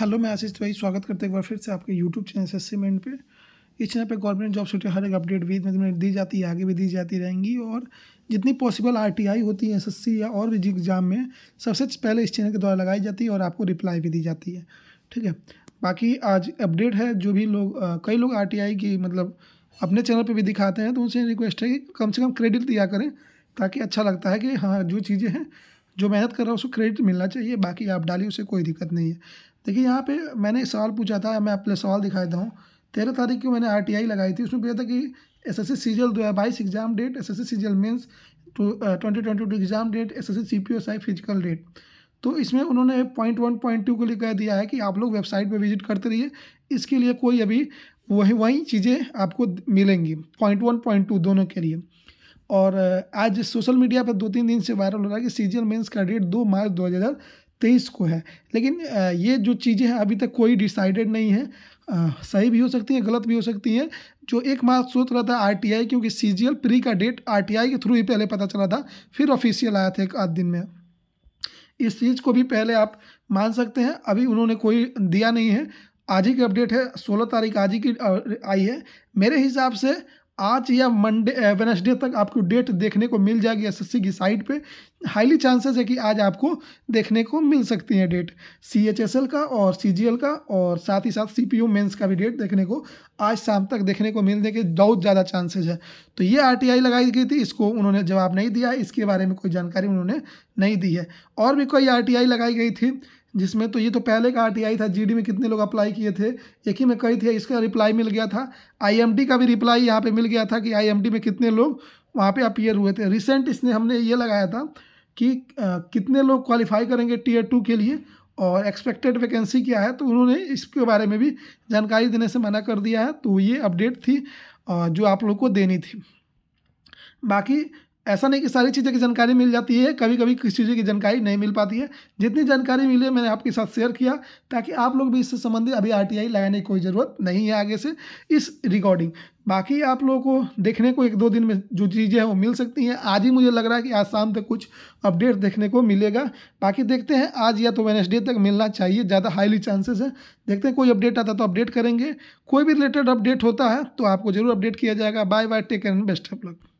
hello मैं आशीष तिवारी स्वागत करते एक बार फिर से आपके यूट्यूब चैनल एस एस पे इस चैनल पे गवर्नमेंट जॉब से हर एक अपडेट भी दी जाती है आगे भी दी जाती रहेंगी और जितनी पॉसिबल आरटीआई होती है एस या और भी एग्ज़ाम में सबसे पहले इस चैनल के द्वारा लगाई जाती है और आपको रिप्लाई भी दी जाती है ठीक है बाकी आज अपडेट है जो भी लोग कई लोग आर की मतलब अपने चैनल पर भी दिखाते हैं तो उनसे रिक्वेस्ट है कि कम से कम क्रेडिट दिया करें ताकि अच्छा लगता है कि हाँ जो चीज़ें हैं जो मेहनत कर रहा है उसको क्रेडिट मिलना चाहिए बाकी आप डालिए उसे कोई दिक्कत नहीं है देखिए यहाँ पे मैंने सवाल पूछा था मैं अपने सवाल दिखा देता हूँ तेरह तारीख को मैंने आरटीआई लगाई थी उसमें पूछा था कि एस एस सी दो हज़ार बाईस exam date S S C means twenty twenty two exam date S S C P S I physical date तो इसमें उन्होंने पॉइंट वन पॉइंट टू को लिए कह दिया है कि आप लोग वेबसाइट पर विजिट करते रहिए इसके लिए कोई अभी वही वही चीज़ें आपको मिलेंगी पॉइंट वन पॉइंट टू दोनों के लिए और आज सोशल मीडिया पर दो तीन दिन से वायरल हो रहा है कि सीजियल मेंस का डेट दो मार्च दो हज़ार तेईस को है लेकिन ये जो चीज़ें हैं अभी तक कोई डिसाइडेड नहीं है आ, सही भी हो सकती हैं गलत भी हो सकती हैं जो एक माह सोच रहा था आरटीआई क्योंकि सीजीएल प्री का डेट आरटीआई के थ्रू ही पहले पता चला था फिर ऑफिशियल आया था एक आध दिन में इस चीज़ को भी पहले आप मान सकते हैं अभी उन्होंने कोई दिया नहीं है आज ही की अपडेट है सोलह तारीख आज ही की आई है मेरे हिसाब से आज या मंडे वेनसडे तक आपको डेट देखने को मिल जाएगी एसएससी की साइट पे हाईली चांसेस है कि आज आपको देखने को मिल सकती है डेट सीएचएसएल का और सीजीएल का और साथ ही साथ सीपीयू मेंस का भी डेट देखने को आज शाम तक देखने को मिलने के बहुत ज़्यादा चांसेस है तो ये आरटीआई लगाई गई थी इसको उन्होंने जवाब नहीं दिया इसके बारे में कोई जानकारी उन्होंने नहीं दी है और भी कोई आर लगाई गई थी जिसमें तो ये तो पहले का आर था जी में कितने लोग अप्लाई किए थे एक ही में कई थे इसका रिप्लाई मिल गया था आई का भी रिप्लाई यहाँ पर मिल गया था कि आई में कितने लोग वहाँ पर अपीयर हुए थे रिसेंट इसने हमने ये लगाया था कि आ, कितने लोग क्वालिफाई करेंगे टीयर टू के लिए और एक्सपेक्टेड वैकेंसी क्या है तो उन्होंने इसके बारे में भी जानकारी देने से मना कर दिया है तो ये अपडेट थी जो आप लोग को देनी थी बाकी ऐसा नहीं कि सारी चीज़ें की जानकारी मिल जाती है कभी कभी किसी चीज़ों की जानकारी नहीं मिल पाती है जितनी जानकारी मिली है मैंने आपके साथ शेयर किया ताकि आप लोग भी इससे संबंधित अभी आर लगाने की कोई ज़रूरत नहीं है आगे से इस रिकॉर्डिंग बाकी आप लोगों को देखने को एक दो दिन में जो चीज़ें हैं वो मिल सकती हैं आज ही मुझे लग रहा है कि आज शाम तक कुछ अपडेट देखने को मिलेगा बाकी देखते हैं आज या तो वेनेसडे तक मिलना चाहिए ज़्यादा हाईली चांसेस है देखते हैं कोई अपडेट आता तो अपडेट करेंगे कोई भी रिलेटेड अपडेट होता है तो आपको ज़रूर अपडेट किया जाएगा bye bye take and best of luck